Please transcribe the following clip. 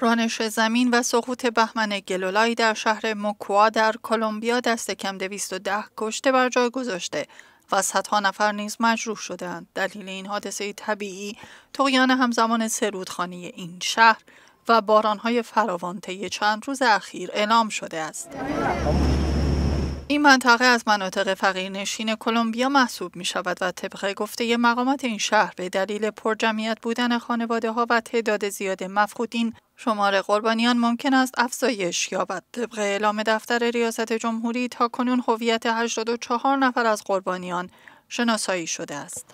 رانش زمین و سقوط بهمن گلولای در شهر موکوا در کلمبیا دست کم 210 کشته بر جای گذاشته و صدها نفر نیز مجروح شدند. دلیل این حادثه طبیعی تقیان همزمان سرودخانی این شهر و بارانهای فراوان طی چند روز اخیر اعلام شده است. این منطقه از مناطق فقیرنشین کلمبیا محسوب می شود و طبق گفته مقامات این شهر به دلیل پرجمعیت بودن خانواده ها و تعداد زیاد مفقودین شمار قربانیان ممکن است افزایش یابد طبق اعلام دفتر ریاست جمهوری تا کنون هویت 84 نفر از قربانیان شناسایی شده است